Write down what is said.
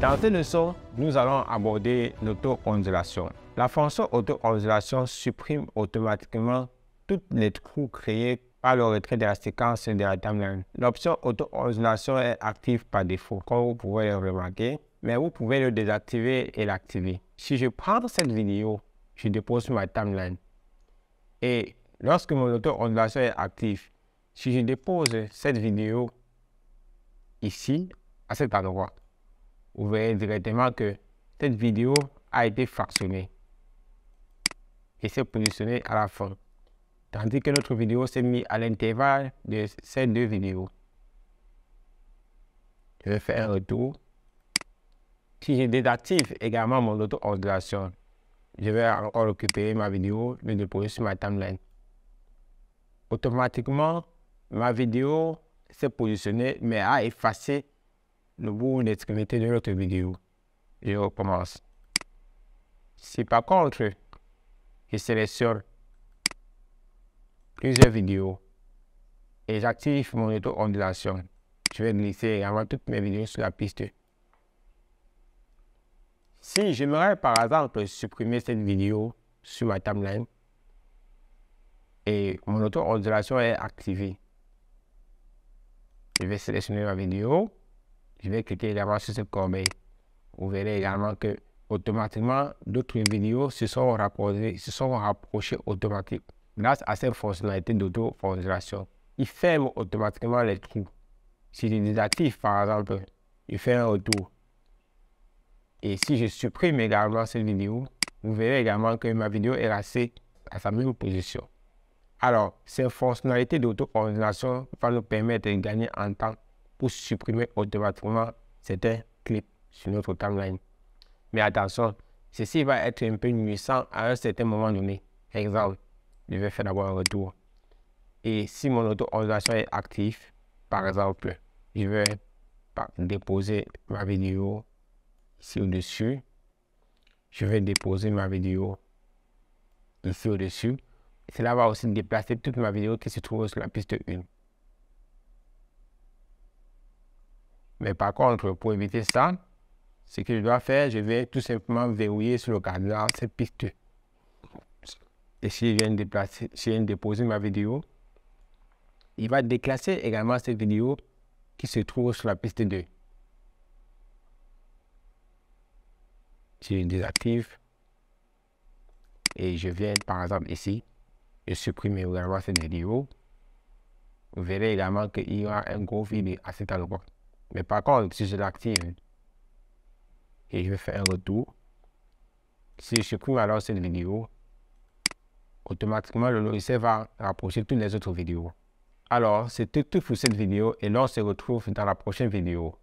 Dans cette leçon, nous allons aborder l'auto-ondulation. La fonction auto-ondulation supprime automatiquement toutes les trous créés par le retrait de la séquence de la timeline. L'option auto-ondulation est active par défaut, comme vous pouvez le remarquer, mais vous pouvez le désactiver et l'activer. Si je prends cette vidéo, je dépose ma timeline. Et lorsque mon auto-ondulation est active, si je dépose cette vidéo ici, à cet endroit, vous verrez directement que cette vidéo a été fractionnée et s'est positionnée à la fin. Tandis que notre vidéo s'est mise à l'intervalle de ces deux vidéos. Je vais faire un retour. Si je désactive également mon auto-ordination, je vais encore récupérer ma vidéo de déposer sur ma timeline. Automatiquement, ma vidéo s'est positionnée mais a effacé le bout d'extrémité de notre vidéo. Je recommence. Si par contre, je sélectionne plusieurs vidéos et j'active mon auto-ondulation, je vais glisser avant toutes mes vidéos sur la piste. Si j'aimerais par exemple supprimer cette vidéo sur ma timeline et mon auto-ondulation est activée, je vais sélectionner ma vidéo je vais cliquer également sur ce corbeille. Vous verrez également que automatiquement, d'autres vidéos se sont, se sont rapprochées automatiquement grâce à cette fonctionnalité dauto organisation Il ferme automatiquement les trous. Si je par exemple, il fait un retour. Et si je supprime également cette vidéo, vous verrez également que ma vidéo est restée à sa même position. Alors, ces fonctionnalités dauto organisation va nous permettre de gagner en temps pour supprimer automatiquement certains clips sur notre timeline. Mais attention, ceci va être un peu nuisant à un certain moment donné. Par Exemple, je vais faire d'abord un retour. Et si mon auto-organisation est active, par exemple, je vais déposer ma vidéo ici au-dessus. Je vais déposer ma vidéo ici au-dessus. Cela va aussi déplacer toute ma vidéo qui se trouve sur la piste 1. Mais par contre, pour éviter ça, ce que je dois faire, je vais tout simplement verrouiller sur le canal cette piste. Et si je viens, déplacer, si je viens déposer ma vidéo, il va déclasser également cette vidéo qui se trouve sur la piste 2. Je désactive et je viens par exemple ici, je supprime également cette vidéo. Vous verrez également qu'il y a un gros vide à cet endroit. Mais par contre, si je l'active et je vais faire un retour, si je couvre alors cette vidéo, automatiquement le logiciel va rapprocher toutes les autres vidéos. Alors, c'était tout pour cette vidéo et l'on se retrouve dans la prochaine vidéo.